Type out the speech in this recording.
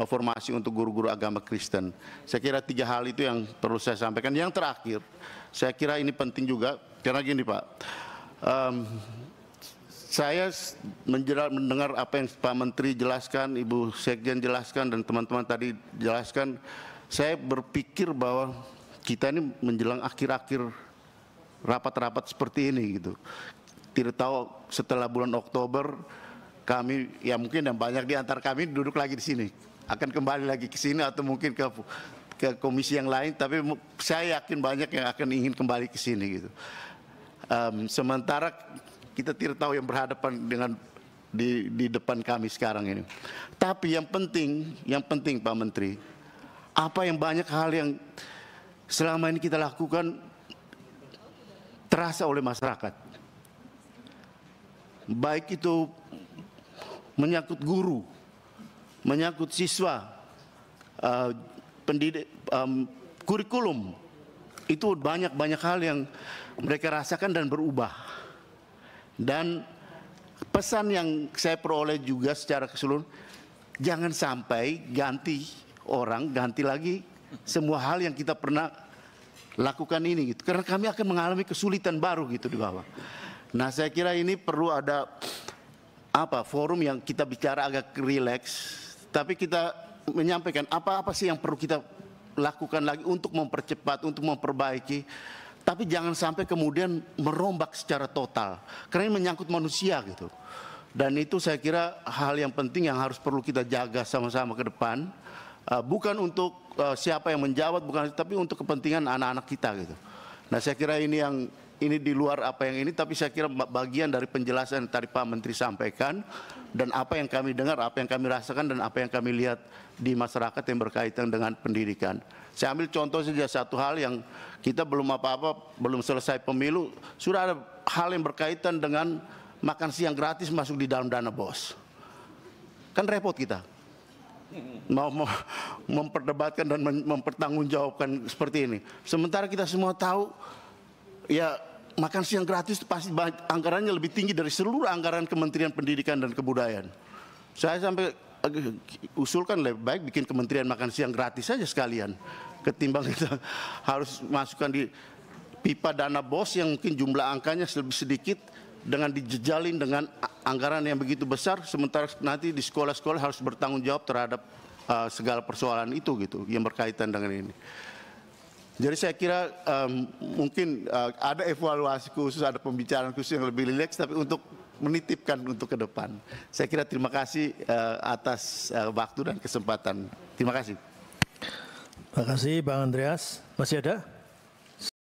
Eh, formasi untuk guru-guru agama Kristen. Saya kira tiga hal itu yang perlu saya sampaikan. Yang terakhir, saya kira ini penting juga karena gini Pak, um, saya menjerat, mendengar apa yang Pak Menteri jelaskan, Ibu Sekjen jelaskan dan teman-teman tadi jelaskan. Saya berpikir bahwa kita ini menjelang akhir-akhir rapat-rapat seperti ini gitu. Tidak tahu setelah bulan Oktober kami ya mungkin yang banyak di antara kami duduk lagi di sini akan kembali lagi ke sini atau mungkin ke ke komisi yang lain tapi saya yakin banyak yang akan ingin kembali ke sini gitu um, sementara kita tidak tahu yang berhadapan dengan di, di depan kami sekarang ini tapi yang penting yang penting Pak Menteri apa yang banyak hal yang selama ini kita lakukan terasa oleh masyarakat baik itu menyangkut guru menyangkut siswa uh, pendidik um, kurikulum itu banyak-banyak hal yang mereka rasakan dan berubah. Dan pesan yang saya peroleh juga secara keseluruhan, jangan sampai ganti orang, ganti lagi semua hal yang kita pernah lakukan ini gitu. Karena kami akan mengalami kesulitan baru gitu di bawah. Nah, saya kira ini perlu ada apa forum yang kita bicara agak rileks tapi kita menyampaikan apa-apa sih yang perlu kita lakukan lagi untuk mempercepat, untuk memperbaiki. Tapi jangan sampai kemudian merombak secara total. Karena ini menyangkut manusia gitu. Dan itu saya kira hal yang penting yang harus perlu kita jaga sama-sama ke depan. Eh, bukan untuk eh, siapa yang menjawab, bukan tapi untuk kepentingan anak-anak kita gitu. Nah saya kira ini yang ini di luar apa yang ini, tapi saya kira bagian dari penjelasan yang tadi Pak Menteri sampaikan dan apa yang kami dengar, apa yang kami rasakan dan apa yang kami lihat di masyarakat yang berkaitan dengan pendidikan. Saya ambil contoh saja satu hal yang kita belum apa-apa, belum selesai pemilu, sudah ada hal yang berkaitan dengan makan siang gratis masuk di dalam dana bos. Kan repot kita mau memperdebatkan dan mempertanggungjawabkan seperti ini. Sementara kita semua tahu ya makan siang gratis itu pasti anggarannya lebih tinggi dari seluruh anggaran Kementerian Pendidikan dan Kebudayaan. Saya sampai usulkan lebih baik bikin kementerian makan siang gratis saja sekalian ketimbang kita harus masukkan di pipa dana bos yang mungkin jumlah angkanya lebih sedikit dengan dijejalin dengan anggaran yang begitu besar sementara nanti di sekolah-sekolah harus bertanggung jawab terhadap uh, segala persoalan itu gitu yang berkaitan dengan ini. Jadi saya kira um, mungkin uh, ada evaluasi khusus, ada pembicaraan khusus yang lebih rileks, tapi untuk menitipkan untuk ke depan. Saya kira terima kasih uh, atas uh, waktu dan kesempatan. Terima kasih. Terima kasih Bang Andreas. Masih ada?